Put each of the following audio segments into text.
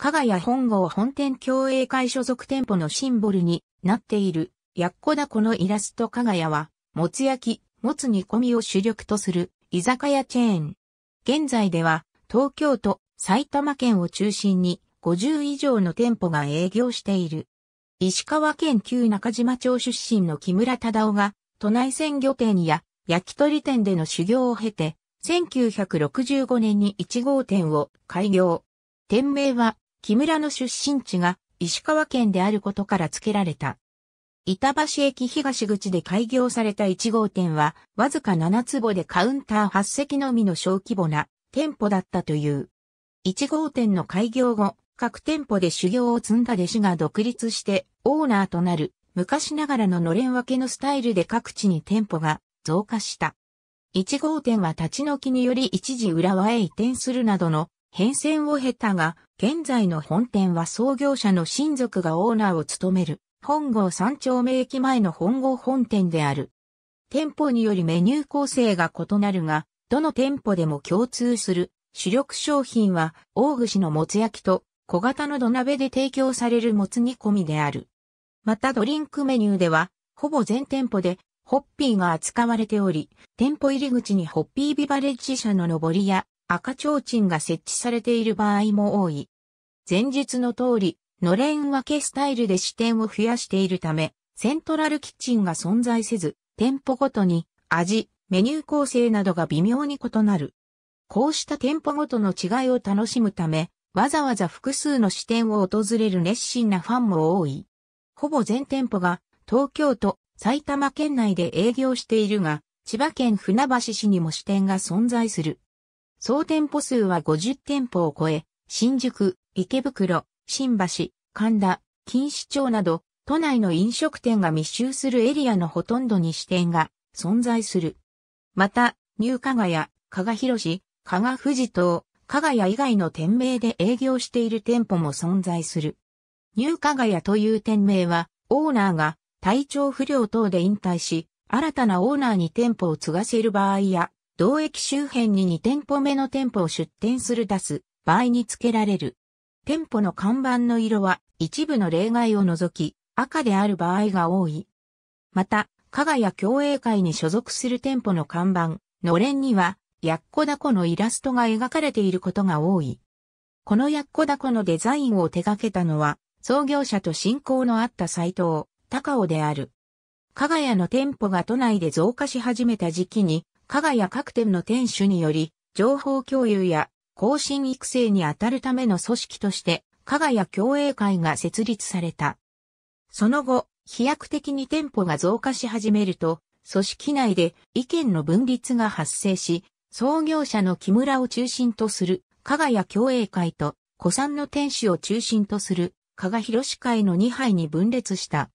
加賀谷本郷本店共栄会所属店舗のシンボルになっている、やっこだこのイラスト加賀谷は、もつ焼き、もつ煮込みを主力とする居酒屋チェーン。現在では、東京都、埼玉県を中心に50以上の店舗が営業している。石川県旧中島町出身の木村忠夫が、都内鮮魚店や焼き鳥店での修行を経て、1965年に1号店を開業。店名は、木村の出身地が石川県であることから付けられた。板橋駅東口で開業された1号店は、わずか7坪でカウンター8席のみの小規模な店舗だったという。1号店の開業後、各店舗で修行を積んだ弟子が独立してオーナーとなる昔ながらののれん分けのスタイルで各地に店舗が増加した。1号店は立ち退きにより一時浦和へ移転するなどの変遷を経たが、現在の本店は創業者の親族がオーナーを務める、本郷三丁目駅前の本郷本店である。店舗によりメニュー構成が異なるが、どの店舗でも共通する主力商品は、大串のもつ焼きと小型の土鍋で提供されるもつ煮込みである。またドリンクメニューでは、ほぼ全店舗でホッピーが扱われており、店舗入り口にホッピービバレッジ社の上りや赤ちょうちんが設置されている場合も多い。前述の通り、のれん分けスタイルで支店を増やしているため、セントラルキッチンが存在せず、店舗ごとに味、メニュー構成などが微妙に異なる。こうした店舗ごとの違いを楽しむため、わざわざ複数の支店を訪れる熱心なファンも多い。ほぼ全店舗が東京都、埼玉県内で営業しているが、千葉県船橋市にも支店が存在する。総店舗数は50店舗を超え、新宿、池袋、新橋、神田、錦糸町など、都内の飲食店が密集するエリアのほとんどに支店が存在する。また、ニュー加賀屋、加賀広市、加賀富士等、加賀屋以外の店名で営業している店舗も存在する。ニュー加賀屋という店名は、オーナーが体調不良等で引退し、新たなオーナーに店舗を継がせる場合や、同駅周辺に2店舗目の店舗を出店する出す場合に付けられる。店舗の看板の色は一部の例外を除き赤である場合が多い。また、加賀や競泳会に所属する店舗の看板、のれんには、やっこだこのイラストが描かれていることが多い。このやっこだこのデザインを手掛けたのは、創業者と親交のあった斎藤、高尾である。加賀屋の店舗が都内で増加し始めた時期に、加賀屋各店の店主により、情報共有や更新育成にあたるための組織として、加賀谷協栄会が設立された。その後、飛躍的に店舗が増加し始めると、組織内で意見の分立が発生し、創業者の木村を中心とする加賀谷協栄会と、古参の店主を中心とする加賀広司会の2杯に分裂した。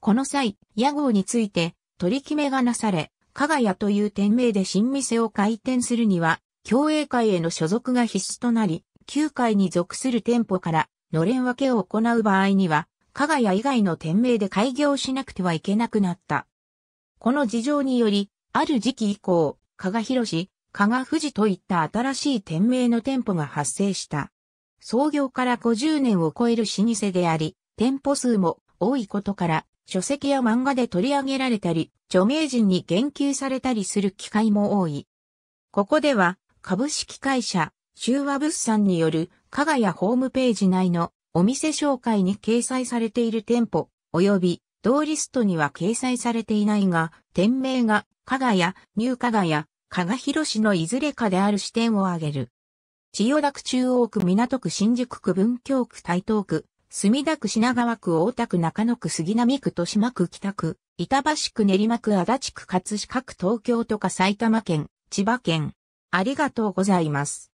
この際、屋号について取り決めがなされ、加賀屋という店名で新店を開店するには、競泳会への所属が必須となり、旧会に属する店舗からのれん分けを行う場合には、加賀屋以外の店名で開業しなくてはいけなくなった。この事情により、ある時期以降、加賀広市、加賀富士といった新しい店名の店舗が発生した。創業から50年を超える老舗であり、店舗数も多いことから、書籍や漫画で取り上げられたり、著名人に言及されたりする機会も多い。ここでは、株式会社、修和物産による、加賀屋ホームページ内のお店紹介に掲載されている店舗、及び同リストには掲載されていないが、店名が、加賀屋、ニュー加賀屋、加賀広市のいずれかである視点を挙げる。千代田区中央区港区新宿区文京区台東区、墨田区品川区大田区中野区杉並区豊島区北区、板橋区練馬区足立区葛飾区東京とか埼玉県、千葉県、ありがとうございます。